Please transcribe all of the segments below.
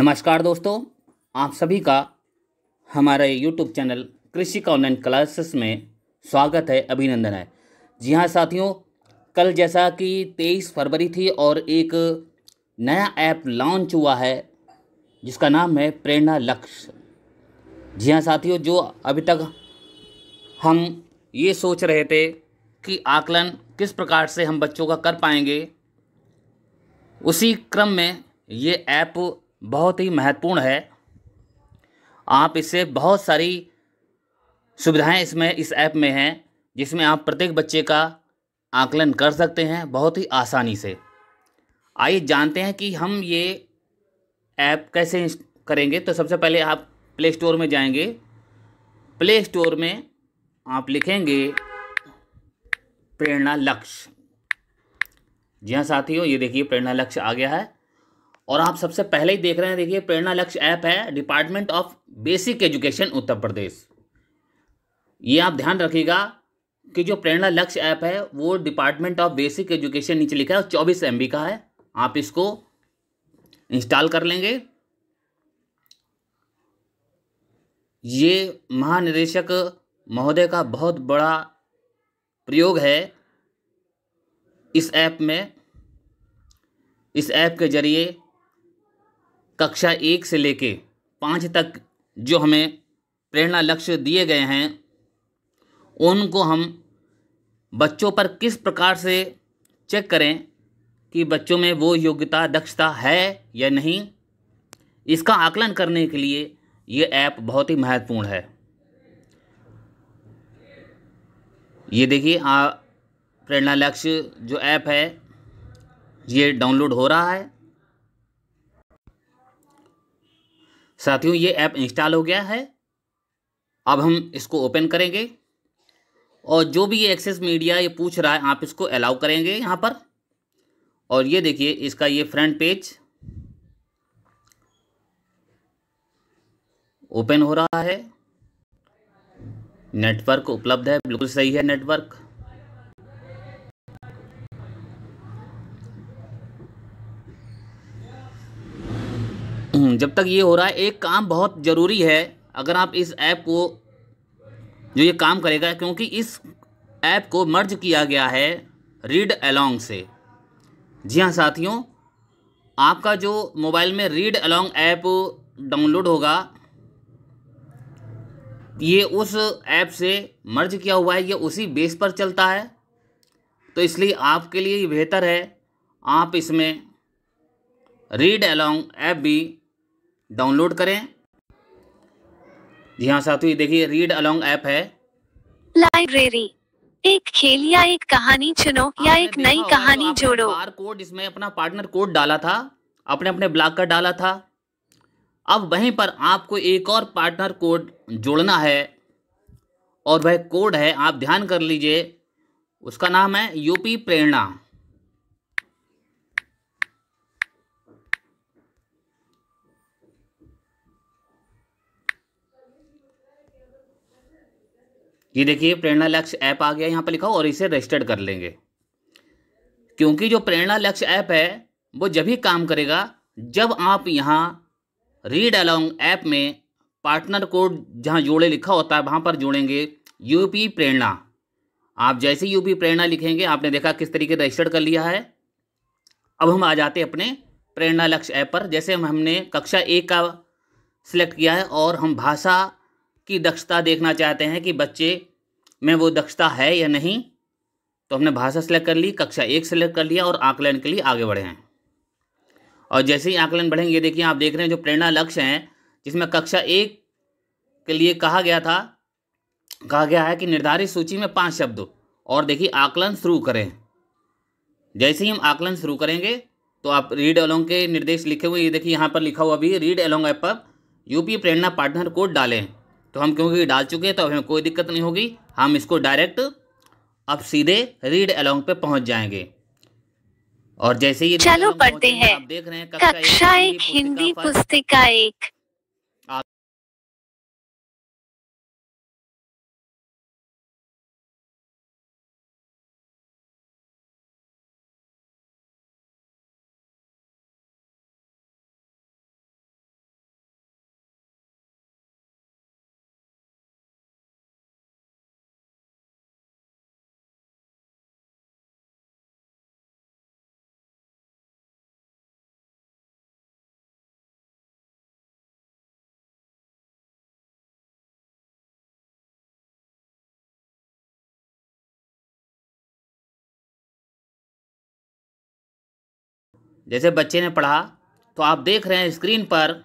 नमस्कार दोस्तों आप सभी का हमारे यूट्यूब चैनल कृषि का ऑनलाइन क्लासेस में स्वागत है अभिनंदन है जी हाँ साथियों कल जैसा कि 23 फरवरी थी और एक नया ऐप लॉन्च हुआ है जिसका नाम है प्रेरणा लक्ष्य जी हाँ साथियों जो अभी तक हम ये सोच रहे थे कि आकलन किस प्रकार से हम बच्चों का कर पाएंगे उसी क्रम में ये ऐप बहुत ही महत्वपूर्ण है आप इससे बहुत सारी सुविधाएं इसमें इस ऐप में हैं जिसमें आप प्रत्येक बच्चे का आकलन कर सकते हैं बहुत ही आसानी से आइए जानते हैं कि हम ये ऐप कैसे करेंगे तो सबसे पहले आप प्ले स्टोर में जाएंगे प्ले स्टोर में आप लिखेंगे प्रेरणा लक्ष्य जी हाँ साथियों ये देखिए प्रेरणा लक्ष्य आ गया है और आप सबसे पहले ही देख रहे हैं देखिए प्रेरणा लक्ष्य ऐप है department of basic education Uttar Pradesh ये आप ध्यान रखिएगा कि जो प्रेरणा लक्ष्य ऐप है वो डिपार्टमेंट ऑफ बेसिक एजुकेशन नीचे लिखा है चौबीस एम का है आप इसको इंस्टॉल कर लेंगे ये महानिदेशक महोदय का बहुत बड़ा प्रयोग है इस ऐप में इस ऐप के जरिए कक्षा एक से लेके पाँच तक जो हमें प्रेरणा लक्ष्य दिए गए हैं उनको हम बच्चों पर किस प्रकार से चेक करें कि बच्चों में वो योग्यता दक्षता है या नहीं इसका आकलन करने के लिए ये ऐप बहुत ही महत्वपूर्ण है ये देखिए प्रेरणा लक्ष्य जो ऐप है ये डाउनलोड हो रहा है साथियों ये ऐप इंस्टॉल हो गया है अब हम इसको ओपन करेंगे और जो भी ये एक्सेस मीडिया ये पूछ रहा है आप इसको अलाउ करेंगे यहाँ पर और ये देखिए इसका ये फ्रंट पेज ओपन हो रहा है नेटवर्क उपलब्ध है बिल्कुल सही है नेटवर्क जब तक ये हो रहा है एक काम बहुत ज़रूरी है अगर आप इस ऐप को जो ये काम करेगा क्योंकि इस ऐप को मर्ज किया गया है रीड अलोंग से जी हाँ साथियों आपका जो मोबाइल में रीड अलोंग ऐप डाउनलोड होगा ये उस ऐप से मर्ज किया हुआ है ये उसी बेस पर चलता है तो इसलिए आपके लिए बेहतर है आप इसमें रीड अलोंग ऐप भी डाउनलोड करें जी हाँ साथियों देखिए रीड अलोंग ऐप है लाइब्रेरी एक खेल या एक कहानी चुनो या एक नई कहानी जोड़ो बार कोड इसमें अपना पार्टनर कोड डाला था अपने अपने ब्लॉक का डाला था अब वहीं पर आपको एक और पार्टनर कोड जोड़ना है और वह कोड है आप ध्यान कर लीजिए उसका नाम है यूपी प्रेरणा ये देखिए प्रेरणा लक्ष्य ऐप आ गया यहाँ पर लिखा और इसे रजिस्टर्ड कर लेंगे क्योंकि जो प्रेरणा लक्ष्य ऐप है वो जब ही काम करेगा जब आप यहाँ रीड अलॉन्ग ऐप में पार्टनर कोड जहाँ जोड़े लिखा होता है वहाँ पर जोड़ेंगे यूपी प्रेरणा आप जैसे यूपी प्रेरणा लिखेंगे आपने देखा किस तरीके रजिस्टर्ड कर लिया है अब हम आ जाते अपने प्रेरणा लक्ष्य ऐप पर जैसे हम हमने कक्षा एक का सिलेक्ट किया है और हम भाषा की दक्षता देखना चाहते हैं कि बच्चे में वो दक्षता है या नहीं तो हमने भाषा सेलेक्ट कर ली कक्षा एक सेलेक्ट कर लिया और आकलन के लिए आगे बढ़े हैं और जैसे ही आकलन बढ़ेंगे देखिए आप देख रहे हैं जो प्रेरणा लक्ष्य हैं जिसमें कक्षा एक के लिए कहा गया था कहा गया है कि निर्धारित सूची में पांच शब्द और देखिए आकलन शुरू करें जैसे ही हम आकलन शुरू करेंगे तो आप रीड अलोंग के निर्देश लिखे हुए ये देखिए यहाँ पर लिखा हुआ भी रीड अलोंग ऐप पर यूपी प्रेरणा पार्टनर कोड डालें तो हम क्योंकि डाल चुके हैं तो हमें कोई दिक्कत नहीं होगी हम इसको डायरेक्ट अब सीधे रीड अलोंग पे पहुंच जाएंगे और जैसे ही चलो पढ़ते हैं आप देख रहे हैं कक्षा एक हिंदी पुस्तिका एक जैसे बच्चे ने पढ़ा तो आप देख रहे हैं स्क्रीन पर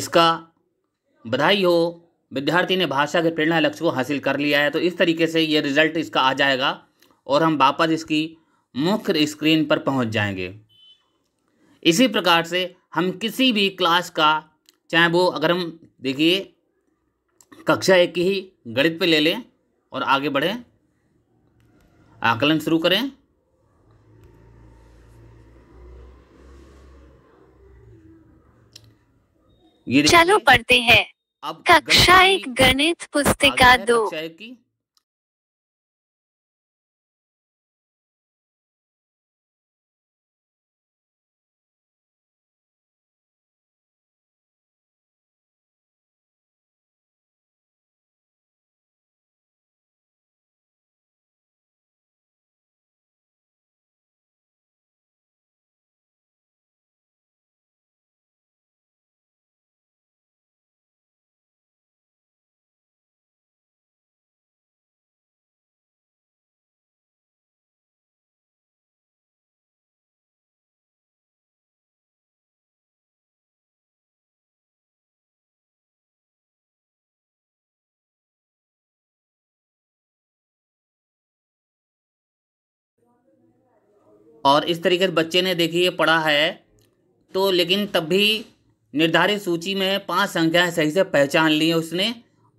इसका बधाई हो विद्यार्थी ने भाषा के प्रेरणा लक्ष्य को हासिल कर लिया है तो इस तरीके से ये रिजल्ट इसका आ जाएगा और हम वापस इसकी मुख्य स्क्रीन पर पहुंच जाएंगे इसी प्रकार से हम किसी भी क्लास का चाहे वो अगर हम देखिए कक्षा एक ही गणित पे ले लें और आगे बढ़ें आकलन शुरू करें चलो पढ़ते हैं कक्षा एक गणित पुस्तिका दो की और इस तरीके से बच्चे ने देखिए पढ़ा है तो लेकिन तब भी निर्धारित सूची में पांच संख्याएं सही से पहचान ली उसने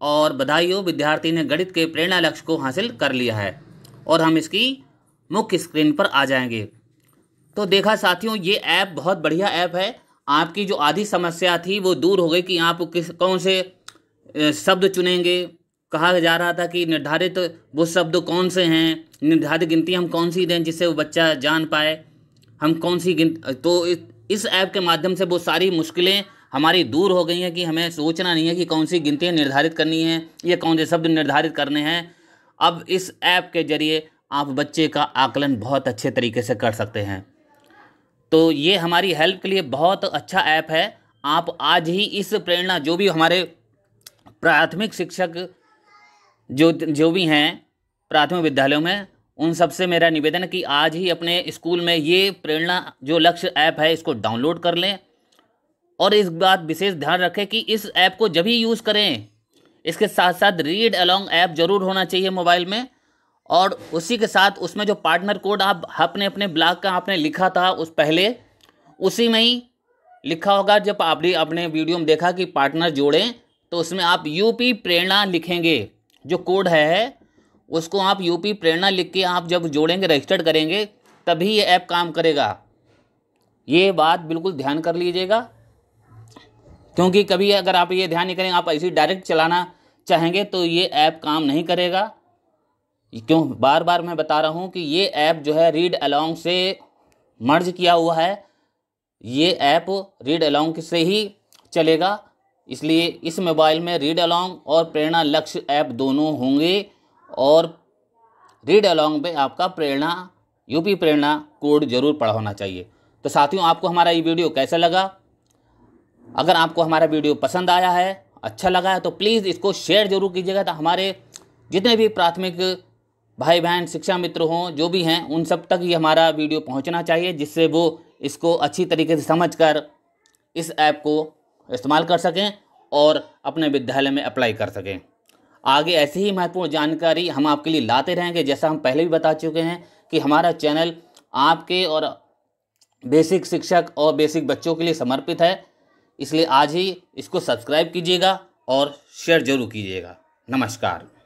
और बधाई हो विद्यार्थी ने गणित के प्रेरणा लक्ष्य को हासिल कर लिया है और हम इसकी मुख्य स्क्रीन पर आ जाएंगे तो देखा साथियों ये ऐप बहुत बढ़िया ऐप है आपकी जो आधी समस्या थी वो दूर हो गई कि आप किस कौन से शब्द चुनेंगे कहा जा रहा था कि निर्धारित वो शब्द कौन से हैं निर्धारित गिनती हम कौन सी दें जिससे वो बच्चा जान पाए हम कौन सी गिन तो इस ऐप के माध्यम से वो सारी मुश्किलें हमारी दूर हो गई हैं कि हमें सोचना नहीं है कि कौन सी गिनतियाँ निर्धारित करनी है या कौन से शब्द निर्धारित करने हैं अब इस ऐप के जरिए आप बच्चे का आकलन बहुत अच्छे तरीके से कर सकते हैं तो ये हमारी हेल्प के लिए बहुत अच्छा ऐप है आप आज ही इस प्रेरणा जो भी हमारे प्राथमिक शिक्षक जो जो भी हैं प्राथमिक विद्यालयों में उन सब से मेरा निवेदन है कि आज ही अपने स्कूल में ये प्रेरणा जो लक्ष्य ऐप है इसको डाउनलोड कर लें और इस बात विशेष ध्यान रखें कि इस ऐप को जब ही यूज़ करें इसके साथ साथ रीड अलॉन्ग ऐप ज़रूर होना चाहिए मोबाइल में और उसी के साथ उसमें जो पार्टनर कोड आप अपने अपने ब्लॉग का आपने लिखा था उस पहले उसी में ही लिखा होगा जब आपने अपने वीडियो में देखा कि पार्टनर जोड़ें तो उसमें आप यूपी प्रेरणा लिखेंगे जो कोड है उसको आप यूपी प्रेरणा लिख के आप जब जोड़ेंगे रजिस्टर्ड करेंगे तभी ये ऐप काम करेगा ये बात बिल्कुल ध्यान कर लीजिएगा क्योंकि कभी अगर आप ये ध्यान नहीं करेंगे आप ऐसे डायरेक्ट चलाना चाहेंगे तो ये ऐप काम नहीं करेगा क्यों बार बार मैं बता रहा हूँ कि ये ऐप जो है रीड अलॉन्ग से मर्ज किया हुआ है ये ऐप रीड अलॉन्ग से ही चलेगा इसलिए इस मोबाइल में रीड अलॉन्ग और प्रेरणा लक्ष्य ऐप दोनों होंगे और रीड अलॉन्ग पे आपका प्रेरणा यूपी प्रेरणा कोड जरूर पढ़ा होना चाहिए तो साथियों आपको हमारा ये वीडियो कैसा लगा अगर आपको हमारा वीडियो पसंद आया है अच्छा लगा है तो प्लीज़ इसको शेयर जरूर कीजिएगा तो हमारे जितने भी प्राथमिक भाई बहन शिक्षा मित्र हों जो भी हैं उन सब तक ये हमारा वीडियो पहुंचना चाहिए जिससे वो इसको अच्छी तरीके से समझकर इस ऐप को इस्तेमाल कर सकें और अपने विद्यालय में अप्लाई कर सकें आगे ऐसी ही महत्वपूर्ण जानकारी हम आपके लिए लाते रहेंगे जैसा हम पहले भी बता चुके हैं कि हमारा चैनल आपके और बेसिक शिक्षक और बेसिक बच्चों के लिए समर्पित है इसलिए आज ही इसको सब्सक्राइब कीजिएगा और शेयर जरूर कीजिएगा नमस्कार